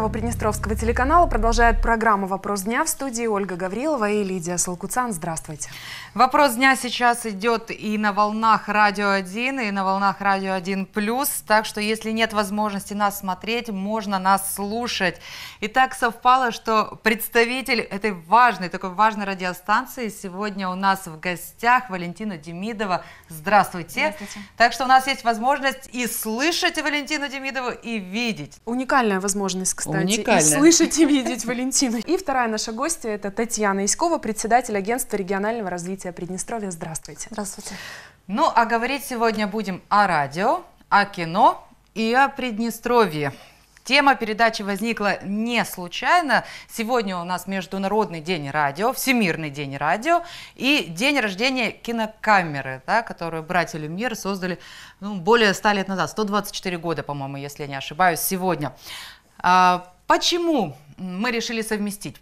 Первого Приднестровского телеканала продолжает программа «Вопрос дня» в студии Ольга Гаврилова и Лидия Салкуцан. Здравствуйте. Вопрос дня сейчас идет и на волнах Радио 1, и на волнах Радио 1 Плюс, так что если нет возможности нас смотреть, можно нас слушать. И так совпало, что представитель этой важной, такой важной радиостанции сегодня у нас в гостях Валентина Демидова. Здравствуйте. Здравствуйте. Так что у нас есть возможность и слышать Валентину Демидову, и видеть. Уникальная возможность, кстати. Уникальная. И слышать, и видеть Валентину. И вторая наша гостья – это Татьяна Искова, председатель агентства регионального развития развития Приднестровья. Здравствуйте. Здравствуйте. Ну, а говорить сегодня будем о радио, о кино и о Приднестровье. Тема передачи возникла не случайно. Сегодня у нас Международный день радио, Всемирный день радио и день рождения кинокамеры, да, которую братья Люмьер создали ну, более 100 лет назад, 124 года, по-моему, если я не ошибаюсь, сегодня. А, почему мы решили совместить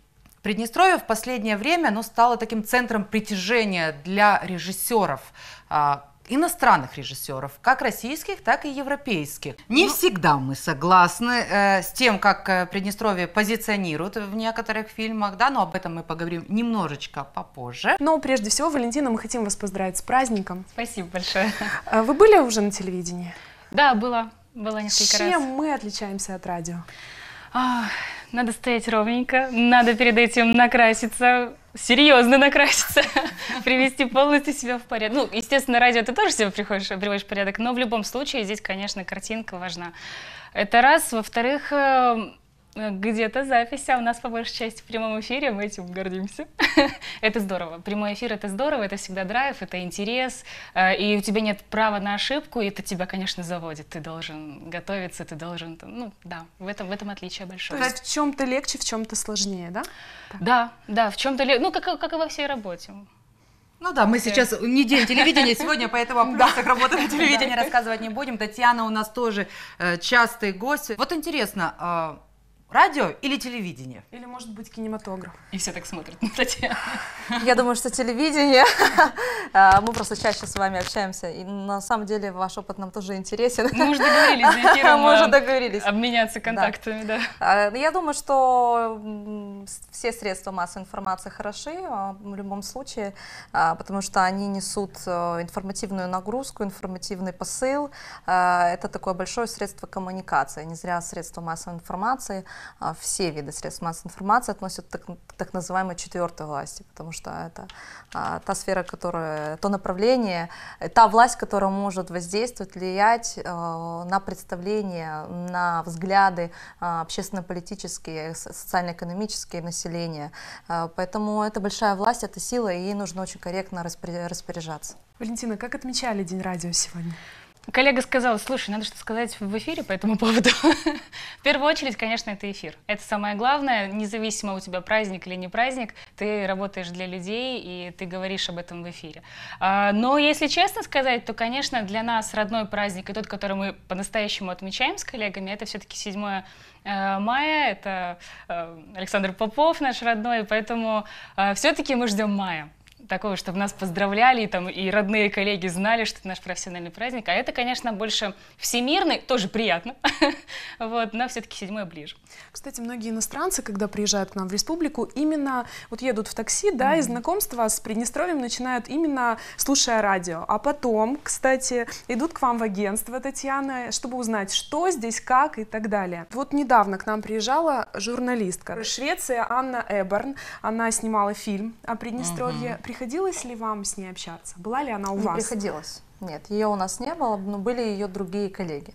Приднестровье в последнее время оно стало таким центром притяжения для режиссеров а, иностранных режиссеров, как российских, так и европейских. Не Но... Ну, всегда мы согласны э, с тем, как э, Приднестровье позиционируют в некоторых фильмах, да, но об этом мы поговорим немножечко попозже. Но прежде всего, Валентина, мы хотим вас поздравить с праздником. Спасибо большое. А вы были уже на телевидении? Да, было, было несколько Чем раз. Чем мы отличаемся от радио? надо стоять ровненько, надо перед этим накраситься, серьезно накраситься, привести полностью себя в порядок. Ну, естественно, радио ты тоже себя приходишь, приводишь в порядок, но в любом случае здесь, конечно, картинка важна. Это раз. Во-вторых, эм, где-то запись, а у нас по большей части в прямом эфире, мы этим гордимся. это здорово. Прямой эфир — это здорово, это всегда драйв, это интерес, э, и у тебя нет права на ошибку, и это тебя, конечно, заводит. Ты должен готовиться, ты должен... Ну, да, в этом, в этом отличие большое. То есть в чем-то легче, в чем-то сложнее, да? Да, да, в чем-то легче. Ну, как, как и во всей работе. Ну да, мы сейчас не день телевидения сегодня, поэтому о плюсах работы на телевидении рассказывать не будем. Татьяна у нас тоже э, частый гость. Вот интересно, а, Радио или телевидение? Или, может быть, кинематограф. И все так смотрят на Татьяну. Я думаю, что телевидение. А, мы просто чаще с вами общаемся. И на самом деле ваш опыт нам тоже интересен. Мы уже договорились за Мы уже договорились. Обменяться контактами, да. да. Я думаю, что все средства массовой информации хороши а, в любом случае, а, потому что они несут э, информативную нагрузку, информативный посыл. Это такое большое средство коммуникации, не зря средства массовой информации – а, все виды средств массовой информации относят к так называемой четвертой власти, потому что это а, та сфера, которая, то направление, та власть, которая может воздействовать, влиять э, на представление, на взгляды а, общественно-политические, социально-экономические населения. Э, поэтому это большая власть, это сила, и нужно очень корректно распоряжаться. Валентина, как отмечали День радио сегодня? Коллега сказала, слушай, надо что то сказать в эфире по этому поводу. в первую очередь, конечно, это эфир. Это самое главное, независимо у тебя праздник или не праздник, ты работаешь для людей и ты говоришь об этом в эфире. А, но если честно сказать, то, конечно, для нас родной праздник и тот, который мы по-настоящему отмечаем с коллегами, это все-таки 7 э, мая, это э, Александр Попов наш родной, поэтому э, все-таки мы ждем мая такого, чтобы нас поздравляли, и, там, и родные коллеги знали, что это наш профессиональный праздник. А это, конечно, больше всемирный, тоже приятно, вот, но все-таки седьмое ближе. Кстати, многие иностранцы, когда приезжают к нам в республику, именно вот едут в такси, да, mm-hmm. и знакомство с Приднестровьем начинают именно слушая радио. А потом, кстати, идут к вам в агентство, Татьяна, чтобы узнать, что здесь, как и так далее. Вот недавно к нам приезжала журналистка Швеция Анна Эберн. Она снимала фильм о Приднестровье. Mm-hmm Приходилось ли вам с ней общаться? Была ли она у не вас? Не приходилось. Нет, ее у нас не было, но были ее другие коллеги.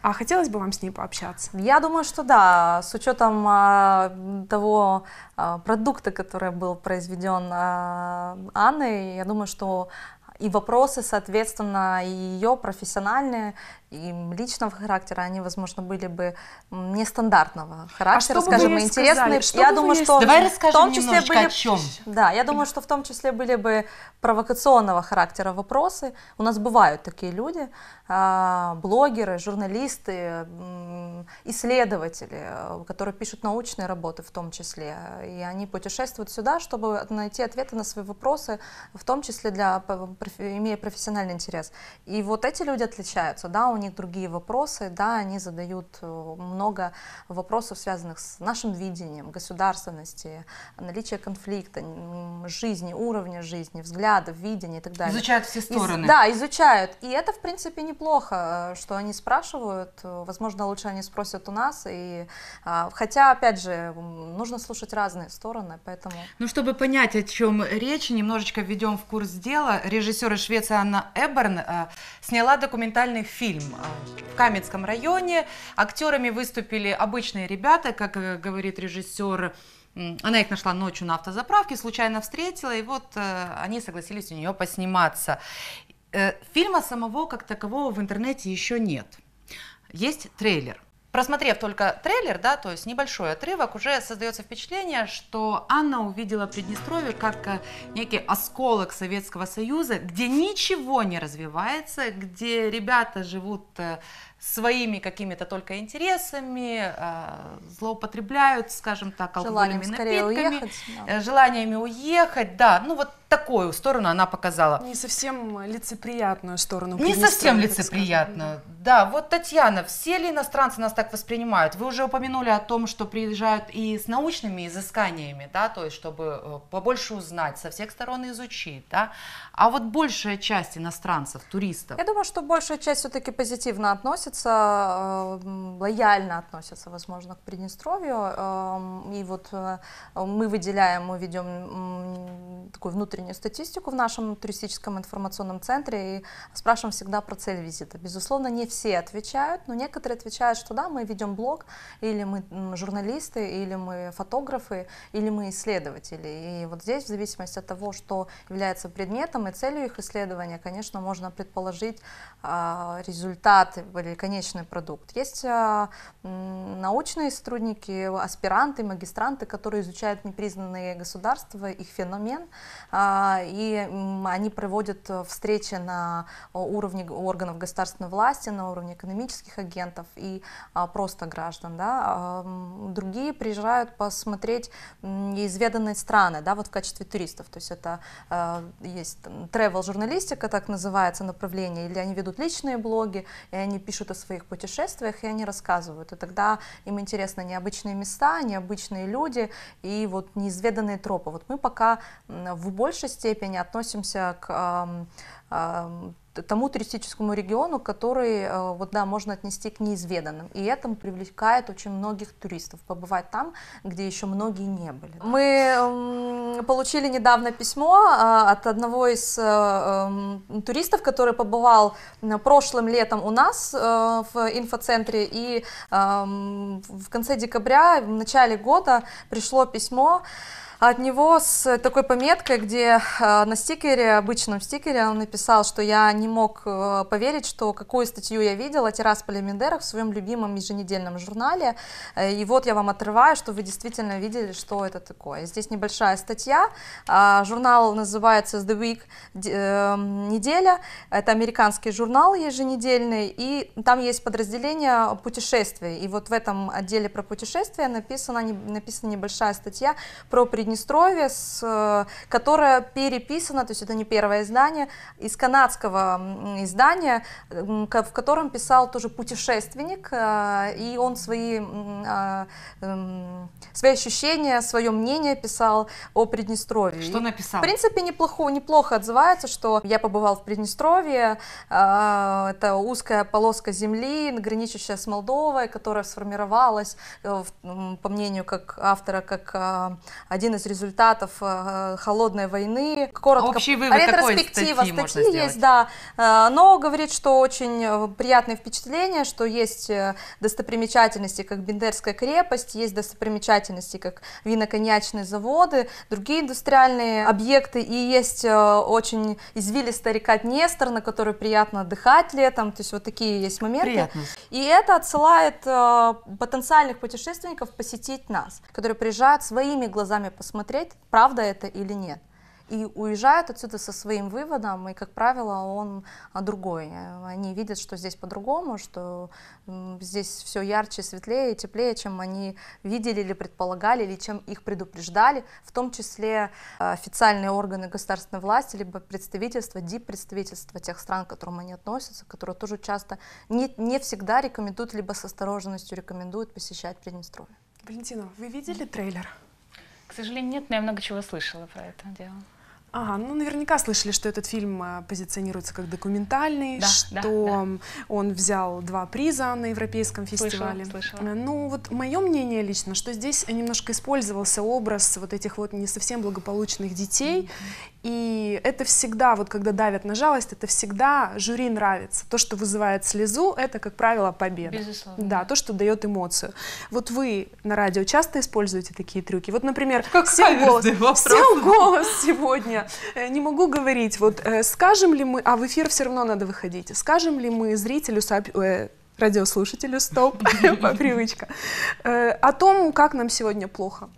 А хотелось бы вам с ней пообщаться? Я думаю, что да, с учетом а, того а, продукта, который был произведен а, Анной, я думаю, что и вопросы, соответственно, и ее профессиональные, и личного характера, они, возможно, были бы нестандартного а характера, а скажем, интересные. Что я думаю, что Давай в том числе были, о чем. Да, я думаю, что в том числе были бы провокационного характера вопросы. У нас бывают такие люди, а, блогеры, журналисты, исследователи, которые пишут научные работы в том числе, и они путешествуют сюда, чтобы найти ответы на свои вопросы, в том числе для профессионалов имея профессиональный интерес. И вот эти люди отличаются, да, у них другие вопросы, да, они задают э, много вопросов, связанных с нашим видением, государственности, наличие конфликта, жизни, уровня жизни, взглядов, видения и так далее. Изучают все стороны. Из, да, изучают. И это, в принципе, неплохо, э, что они спрашивают. Э, возможно, лучше они спросят у нас. И, хотя, опять же, нужно слушать разные стороны, поэтому... Ну, чтобы понять, о чем речь, немножечко введем в курс дела. Режиссер режиссера Швеции Анна Эберн э, сняла документальный фильм э, в Каменском районе. Актерами выступили обычные ребята, как э, говорит режиссер она их нашла ночью на автозаправке, случайно встретила, и вот они согласились у нее посниматься. фильма самого как такового в интернете еще нет. Есть трейлер. Просмотрев только трейлер, да, то есть небольшой отрывок, уже создается впечатление, что Анна увидела Приднестровье как э, некий осколок Советского Союза, где ничего не развивается, где ребята живут э, своими какими-то только интересами, а, злоупотребляют, скажем так, алкогольными желанием напитками, уехать, да. Э, желаниями уехать, да, ну вот такую сторону она показала. Не совсем лицеприятную сторону. Не совсем лицеприятную, да. Вот, Татьяна, все ли иностранцы нас так воспринимают? Вы уже упомянули о том, что приезжают и с научными изысканиями, да, то есть чтобы э, побольше узнать, со всех сторон изучить, да. А вот большая часть иностранцев, туристов? Я думаю, что большая часть все-таки позитивно относится относятся, э, лояльно относятся, возможно, к Приднестровью. Эм, и вот э, мы выделяем, мы ведем такую внутреннюю статистику в нашем туристическом информационном центре и спрашиваем всегда про цель визита. Безусловно, не все отвечают, но некоторые отвечают, что да, мы ведем блог, или мы журналисты, или мы фотографы, или мы исследователи. И вот здесь, в зависимости от того, что является предметом и целью их исследования, конечно, можно предположить э, результаты или конечный продукт. Есть а, научные сотрудники, аспиранты, магистранты, которые изучают непризнанные государства, их феномен, а, и они проводят э, встречи на э, уровне органов государственной власти, на уровне экономических агентов и а, просто граждан. Да. Другие приезжают посмотреть неизведанные страны, да, вот в качестве туристов. То есть это есть travel-журналистика, так называется направление, или они ведут личные блоги, и они пишут пишут о своих путешествиях, и они рассказывают. И тогда им интересны необычные места, необычные люди и вот неизведанные тропы. Вот мы пока в большей степени относимся к эм, эм, тому туристическому региону, который, э, вот да, можно отнести к неизведанным. И это привлекает очень многих туристов, побывать там, где еще многие не были. Мы эм, получили недавно письмо а, от одного из э, эм, туристов, который побывал э, прошлым летом у нас в инфоцентре, и эм, в конце декабря, в начале года пришло письмо, а от него с такой пометкой, где э, на стикере, обычном стикере, он написал, что я не мог э, поверить, что какую статью я видел о Тирасполе Мендерах в своем любимом еженедельном журнале. Э, и вот я вам отрываю, что вы действительно видели, что это такое. Здесь небольшая статья. А, журнал называется The Week неделя. Это американский журнал еженедельный. И там есть подразделение путешествий. И вот в этом отделе про путешествия написана, написана небольшая статья про предназначение Приднестровье, с, э, которое переписана, то есть это не первое издание, из канадского издания, в котором писал тоже путешественник, э, и он свои, а, эм, свои ощущения, свое мнение писал о Приднестровье. Что написал? В принципе, неплохо, неплохо отзывается, что я побывал в Приднестровье, э, это узкая полоска земли, граничащая с Молдовой, которая сформировалась, по мнению как автора, как один из из результатов э, холодной войны. Коротко, Общий вывод ретроспектива, статьи, статьи можно есть, сделать? да. Э, но говорит, что очень э, приятное впечатление, что есть достопримечательности, как Бендерская крепость, есть достопримечательности, как виноконьячные заводы, другие индустриальные объекты, и есть очень извилистая река Днестр, на которой приятно отдыхать летом, то есть вот такие есть моменты. Приятно. И это отсылает потенциальных путешественников посетить нас, которые приезжают своими глазами посмотреть, правда это или нет. И уезжают отсюда со своим выводом, и, как правило, он а, другой. Они видят, что здесь по-другому, что здесь все ярче, светлее, теплее, чем они видели или предполагали, или чем их предупреждали, в том числе а, официальные органы государственной власти, либо представительства, дип-представительства тех стран, к которым они относятся, которые тоже часто не, не всегда рекомендуют, либо с осторожностью рекомендуют посещать Приднестровье. Валентина, вы видели трейлер? К сожалению, нет, но я много чего слышала про это дело. А, ну наверняка слышали, что этот фильм э, позиционируется как документальный, да, что да, да. он взял два приза на Европейском фестивале. Слышала, слышала. Э, ну вот мое мнение лично, что здесь немножко использовался образ вот этих вот не совсем благополучных детей, mm и это всегда, вот когда давят на жалость, это всегда жюри нравится. То, что вызывает слезу, это, как правило, победа. Безусловно. Да, то, что дает эмоцию. Вот вы на радио часто используете такие трюки? Вот, например, как сел голос, сел голос сегодня, э, не могу говорить, вот э, скажем ли мы, а в эфир все равно надо выходить, скажем ли мы зрителю, сооб... Э, радиослушателю, стоп, по привычка, о том, как нам сегодня плохо.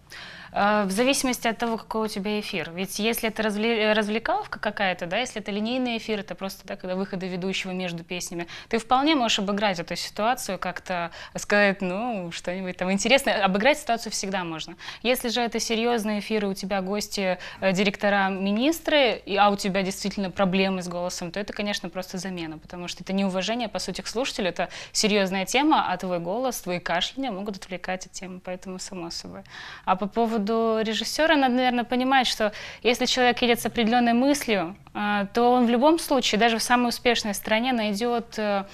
Э, в зависимости от того, какой у тебя эфир. Ведь если это развлекаловка какая-то, да, если это линейный эфир, это просто да, когда выходы ведущего между песнями, ты вполне можешь обыграть эту ситуацию, как-то сказать, ну, что-нибудь там интересное. Обыграть ситуацию всегда можно. Если же это серьезные эфиры, у тебя гости, э, директора, министры, а у тебя действительно проблемы с голосом, то это, конечно, просто замена, потому что это неуважение, по сути, к слушателю, это серьезная тема, а твой голос, твои кашляния могут отвлекать от темы, поэтому само собой. А по поводу поводу режиссера, надо, наверное, понимать, что если человек едет с определенной мыслью, а, то он в любом случае, даже в самой успешной стране, найдет э,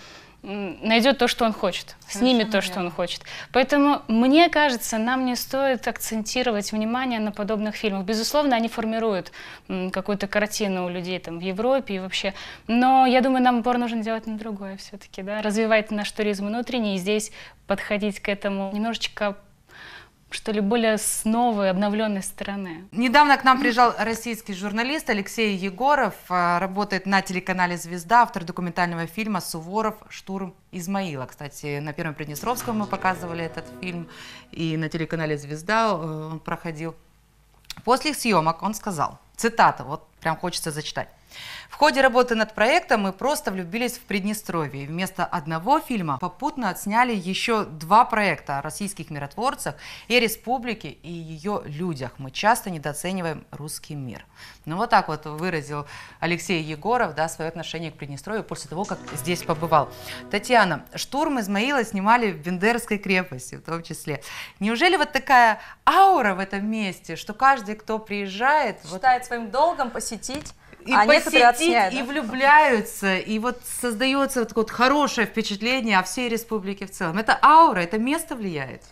найдет то, что он хочет, Совершенно снимет то, что он хочет. Поэтому, мне кажется, нам не стоит акцентировать внимание на подобных фильмах. Безусловно, они формируют какую-то картину у людей там, в Европе и вообще. Но я думаю, нам упор нужно делать на другое все-таки, да? развивать наш туризм внутренний и здесь подходить к этому немножечко что ли, более с новой, обновленной стороны. Недавно к нам приезжал российский журналист Алексей Егоров, э, работает на телеканале «Звезда», автор документального фильма «Суворов. Штурм Измаила». Кстати, на Первом Приднестровском мы показывали этот фильм, и на телеканале «Звезда» э, он проходил. После съемок он сказал, цитата, вот прям хочется зачитать. В ходе работы над проектом мы просто влюбились в Приднестровье. Вместо одного фильма попутно отсняли еще два проекта о российских миротворцах и республике и ее людях. Мы часто недооцениваем русский мир. Ну вот так вот выразил Алексей Егоров да, свое отношение к Приднестровью после того, как здесь побывал. Татьяна, штурм Измаила снимали в Бендерской крепости в том числе. Неужели вот такая аура в этом месте, что каждый, кто приезжает... Считает вот... своим долгом посетить и а посетить, и влюбляются, и вот создается вот такое вот хорошее впечатление о всей республике в целом. Это аура, это место влияет.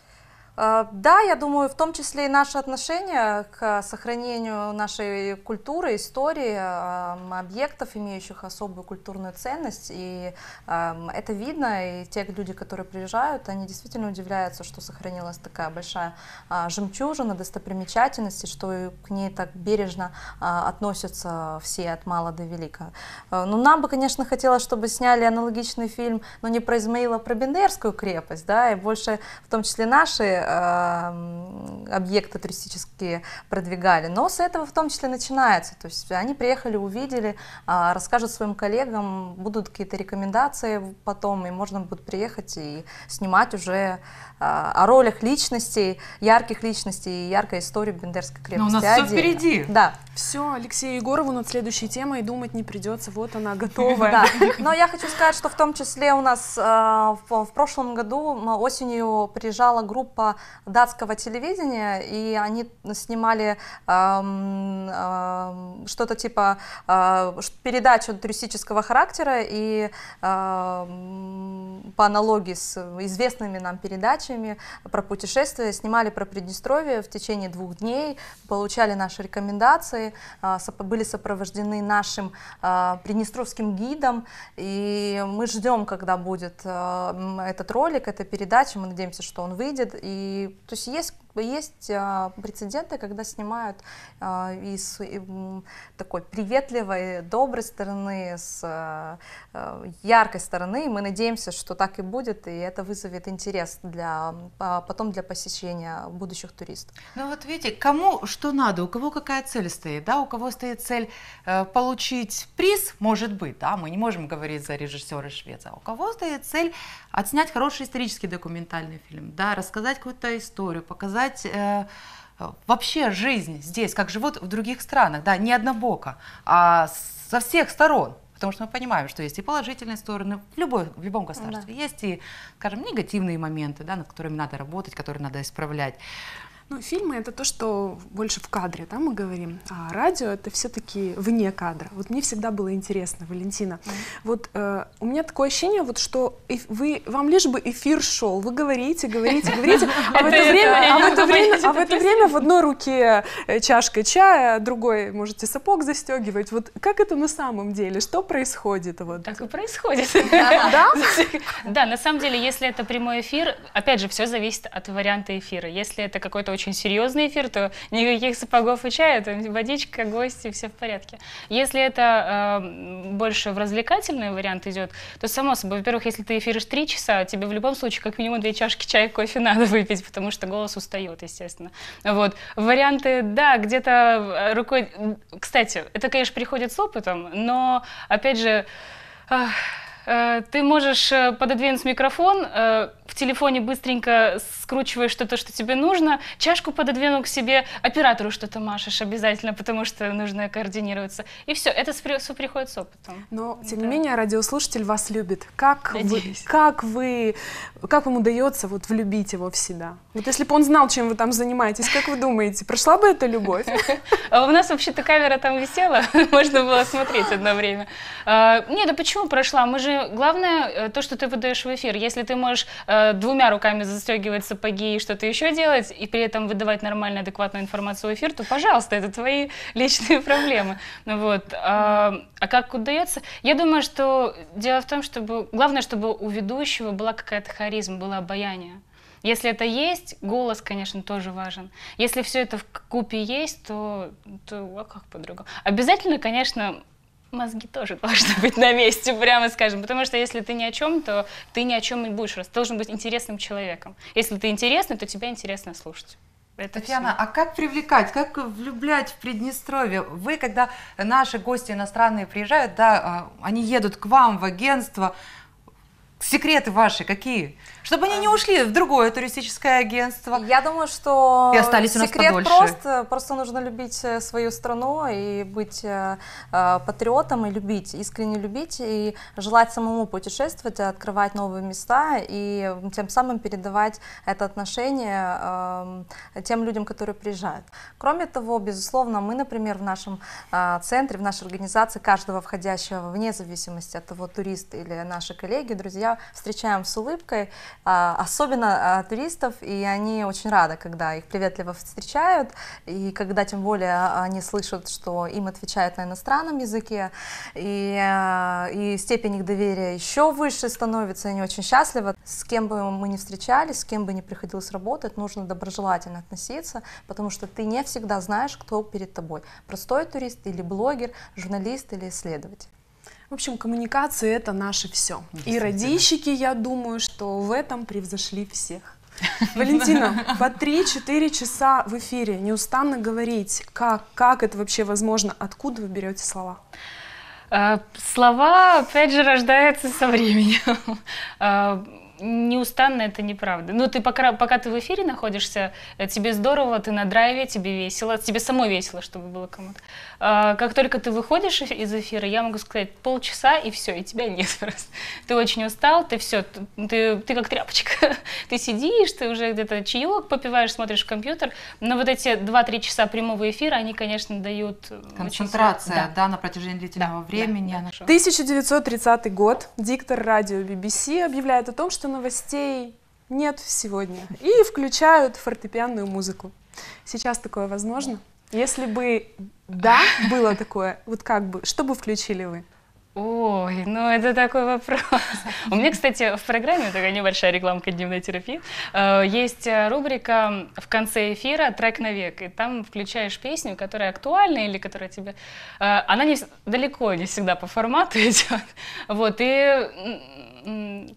Э, да, я думаю, в том числе и наше отношение к сохранению нашей культуры, истории, эм, объектов, имеющих особую культурную ценность. И эм, это видно, и те люди, которые приезжают, они действительно удивляются, что сохранилась такая большая а, жемчужина, достопримечательности, что к ней так бережно а, относятся все от мала до велика. Э, ну, нам бы, конечно, хотелось, чтобы сняли аналогичный фильм, но не про Измаила, а про Бендерскую крепость, да, и больше, в том числе наши Эм, объекты туристические продвигали. Но с этого в том числе начинается. То есть они приехали, увидели, а, расскажут своим коллегам, будут какие-то рекомендации потом, и можно будет приехать и снимать уже а, о ролях личностей, ярких личностей и яркой истории Бендерской крепости. Но у нас отдельно. все впереди. Да. Все, Алексею Егорову над следующей темой думать не придется. Вот она готовая. Да. Но я хочу сказать, что в том числе у нас э, в прошлом году э, осенью приезжала группа датского телевидения, и они снимали эм, э, что-то типа э, передачу туристического характера, и э, по аналогии с известными нам передачами про путешествия снимали про Приднестровье в течение двух дней, получали наши рекомендации, э, были сопровождены нашим э, приднестровским гидом, и мы ждем, когда будет э, этот ролик, эта передача, мы надеемся, что он выйдет, и то есть есть есть а, прецеденты, когда снимают а, из и, такой приветливой, доброй стороны, с а, а, яркой стороны. И мы надеемся, что так и будет, и это вызовет интерес для, а, потом для посещения будущих туристов. Ну вот видите, кому что надо, у кого какая цель стоит, да, у кого стоит цель э, получить приз, может быть, да, мы не можем говорить за режиссера Швеца, а у кого стоит цель отснять хороший исторический документальный фильм, да, рассказать какую-то историю, показать обсуждать э, вообще жизнь здесь, как живут в других странах, да, не однобоко, а со всех сторон. Потому что мы понимаем, что есть и положительные стороны в, любой, в любом ну государстве, да. есть и, скажем, негативные моменты, да, над которыми надо работать, которые надо исправлять. Ну, фильмы это то, что больше в кадре, там мы говорим, а радио это все-таки вне кадра. Вот мне всегда было интересно, Валентина, mm вот э, у меня такое ощущение, вот что вы, вам лишь бы эфир шел, вы говорите, говорите, говорите, а в это время, а, а в это время, а в это время в одной руке э, чашка чая, другой можете сапог застегивать. Вот как это на самом деле, что происходит вот? Так и происходит. Да? Да, на самом деле, если это прямой эфир, опять же, все зависит от варианта эфира. Если это какой-то очень серьезный эфир, то никаких сапогов и чая, там водичка, гости, все в порядке. Если это э, больше в развлекательный вариант идет, то само собой, во-первых, если ты эфиришь три часа, тебе в любом случае как минимум две чашки чая и кофе надо выпить, потому что голос устает, естественно. Вот. Варианты, да, где-то э, рукой... Кстати, это, конечно, приходит с опытом, но, опять же, Э, ты можешь э, пододвинуть микрофон, э, в телефоне быстренько скручиваешь что-то, что тебе нужно, чашку пододвинул к себе, оператору что-то машешь обязательно, потому что нужно координироваться. И все, это все приходит с опытом. Но, тем не менее, радиослушатель вас любит. Как вы, как вы, как вам удается вот влюбить его в себя? Вот если бы он знал, чем вы там занимаетесь, как вы думаете, прошла бы эта любовь? А у нас вообще-то камера там висела, можно было смотреть одно время. А, Нет, да почему прошла? Мы же главное э, то, что ты выдаешь в эфир. Если ты можешь э, двумя руками застегивать сапоги и что-то еще делать, и при этом выдавать нормальную, адекватную информацию в эфир, то, пожалуйста, это твои личные проблемы. Ну, вот. А, а как удается? Я думаю, что дело в том, чтобы главное, чтобы у ведущего была какая-то харизма, было обаяние. Если это есть, голос, конечно, тоже важен. Если все это в купе есть, то, то а как по-другому? Обязательно, конечно, мозги тоже должны быть на месте, прямо скажем. Потому что если ты ни о чем, то ты ни о чем не будешь. Ты должен быть интересным человеком. Если ты интересный, то тебя интересно слушать. Это Татьяна, все. а как привлекать, как влюблять в Приднестровье? Вы, когда наши гости иностранные приезжают, да, а, они едут к вам в агентство, секреты ваши какие? Чтобы они не ушли в другое туристическое агентство. Я думаю, что и остались секрет у нас подольше. просто, просто нужно любить э, свою страну и быть э, э, патриотом и любить, искренне любить и желать самому путешествовать, открывать новые места и тем самым передавать это отношение э, тем людям, которые приезжают. Кроме того, безусловно, мы, например, в нашем э, центре, в нашей организации каждого входящего, вне зависимости от того, турист или наши коллеги, друзья, встречаем с улыбкой, а, особенно а, туристов, и они очень рады, когда их приветливо встречают, и когда тем более а, они слышат, что им отвечают на иностранном языке, и, и степень их доверия еще выше становится, они очень счастливы. С кем бы мы ни встречались, с кем бы ни приходилось работать, нужно доброжелательно относиться, потому что ты не всегда знаешь, кто перед тобой, простой турист или блогер, журналист или исследователь. В общем, коммуникации это наше все. И радищики, я думаю, что в этом превзошли всех. Валентина, по 3-4 часа в эфире неустанно говорить, как, как это вообще возможно, откуда вы берете слова? А, слова, опять же, рождаются со временем. А, неустанно это неправда. Ну, ты пока, пока ты в эфире находишься, э, тебе здорово, ты на драйве, тебе весело, тебе самой весело, чтобы было кому-то. А, как только ты выходишь из эфира, я могу сказать полчаса, и все, и тебя нет просто. Ты очень устал, ты все, ты, ты, ты как тряпочка. Ты сидишь, ты уже где-то чаек попиваешь, смотришь в компьютер, но вот эти 2-3 часа прямого эфира, они, конечно, дают... Э, Концентрация, очень... да. да, на протяжении длительного да, времени. Да, да. 1930 год. Диктор радио BBC объявляет о том, что что новостей нет сегодня, и включают фортепианную музыку. Сейчас такое возможно? Если бы да, было такое, вот как бы, что бы включили вы? Ой, ну это такой вопрос. У меня, кстати, в программе такая небольшая рекламка дневной терапии. Э, есть э, рубрика в конце эфира «Трек на век», и там включаешь песню, которая актуальна или которая тебе... Э, она не, далеко не всегда по формату идет. Вот, и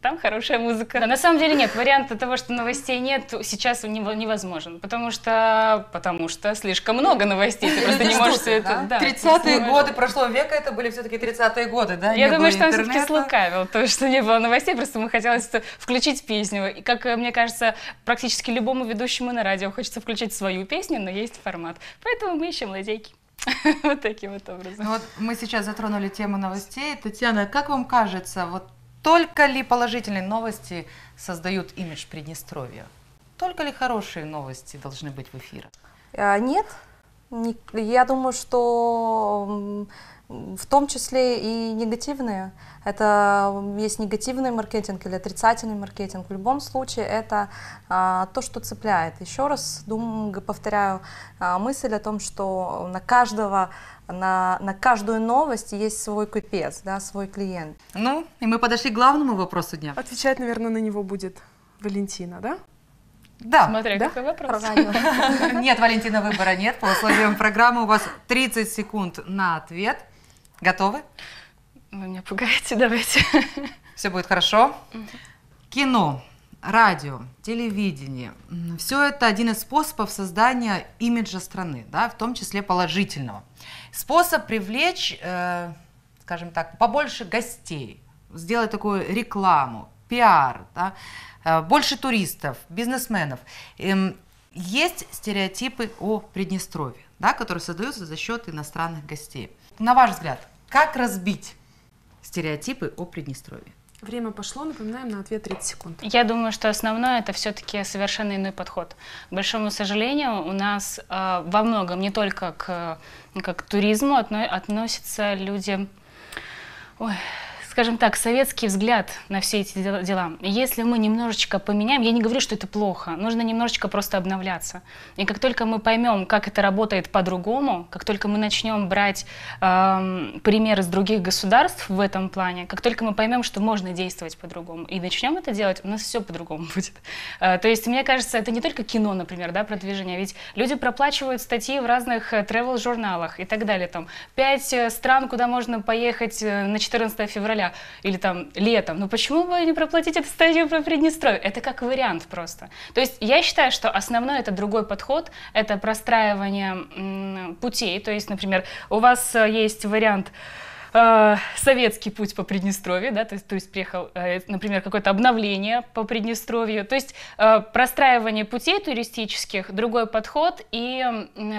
там хорошая музыка. Да, на самом деле нет, варианта того, что новостей нет, сейчас невозможен, потому что, потому что слишком много новостей, ты просто не можешь это... 30-е годы прошлого века, это были все-таки 30-е годы года, да? Я думаю, что он все-таки слукавил, то, что не было новостей, просто мы хотелось включить песню. И, как э, мне кажется, практически любому ведущему на радио хочется включить свою песню, но есть формат. Поэтому мы ищем лазейки. Вот таким вот образом. Вот мы сейчас затронули тему новостей. Татьяна, как вам кажется, вот только ли положительные новости создают имидж Приднестровья? Только ли хорошие новости должны быть в эфирах? А, нет, я думаю, что в том числе и негативные. Это есть негативный маркетинг или отрицательный маркетинг. В любом случае это а, то, что цепляет. Еще раз думаю, повторяю а, мысль о том, что на каждого на, на каждую новость есть свой купец, да, свой клиент. Ну, и мы подошли к главному вопросу дня. Отвечать, наверное, на него будет Валентина, да? Да. Смотря да? какой вопрос. Нет, Валентина, выбора нет. По условиям программы у вас 30 секунд на ответ. Готовы? Вы меня пугаете, давайте. Все будет хорошо. Кино, радио, телевидение. Все это один из способов создания имиджа страны, да, в том числе положительного. Способ привлечь, э, скажем так, побольше гостей, сделать такую рекламу, пиар, да, э, больше туристов, бизнесменов. Эм, есть стереотипы о Приднестровье, да, которые создаются за счет иностранных гостей. На ваш взгляд, как разбить стереотипы о Приднестровье? Время пошло, напоминаем, на ответ 30 секунд. Я думаю, что основное это все-таки совершенно иной подход. К большому сожалению, у нас э, во многом не только к, как к туризму относятся люди... Ой, скажем так, советский взгляд на все эти дела. Если мы немножечко поменяем, я не говорю, что это плохо, нужно немножечко просто обновляться. И как только мы поймем, как это работает по-другому, как только мы начнем брать э, примеры с других государств в этом плане, как только мы поймем, что можно действовать по-другому и начнем это делать, у нас все по-другому будет. Э, то есть, мне кажется, это не только кино, например, да, продвижение, ведь люди проплачивают статьи в разных э, travel-журналах и так далее. Там пять э, стран, куда можно поехать э, на 14 февраля февраля или там летом. Ну почему бы не проплатить эту стадию про Приднестровье? Это как вариант просто. То есть я считаю, что основной это другой подход, это простраивание путей. То есть, например, у вас э, есть вариант э, советский путь по Приднестровью, да, то есть, то есть приехал, э, например, какое-то обновление по Приднестровью, то есть простраивание путей туристических, другой подход и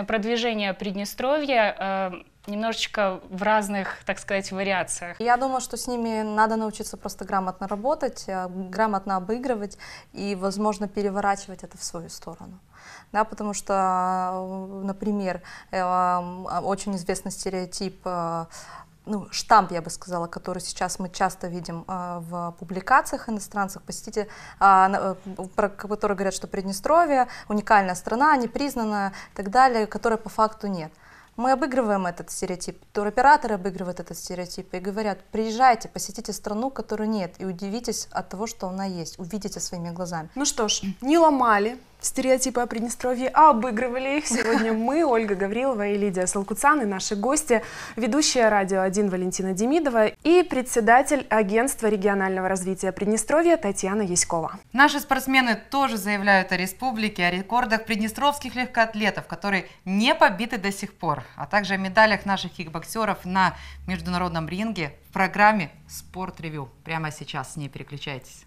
продвижение Приднестровья немножечко в разных, так сказать, вариациях. Я думаю, что с ними надо научиться просто грамотно работать, э, грамотно обыгрывать и, возможно, переворачивать это в свою сторону. Да, потому что, э, например, э, очень известный стереотип ну, штамп, я бы сказала, который сейчас мы часто видим в публикациях иностранцев, посетите, а, про которые говорят, что Приднестровье уникальная страна, не признанная и так далее, которой по факту нет мы обыгрываем этот стереотип, туроператоры обыгрывают этот стереотип и говорят, приезжайте, посетите страну, которую нет, и удивитесь от того, что она есть, увидите своими глазами. Ну что ж, не ломали, Стереотипы о Приднестровье обыгрывали их. Сегодня мы, Ольга Гаврилова и Лидия Салкуцан, и наши гости, ведущая «Радио 1» Валентина Демидова и председатель Агентства регионального развития Приднестровья Татьяна Яськова. Наши спортсмены тоже заявляют о республике, о рекордах приднестровских легкоатлетов, которые не побиты до сих пор, а также о медалях наших кикбоксеров на международном ринге в программе «Спорт Ревю». Прямо сейчас с ней переключайтесь.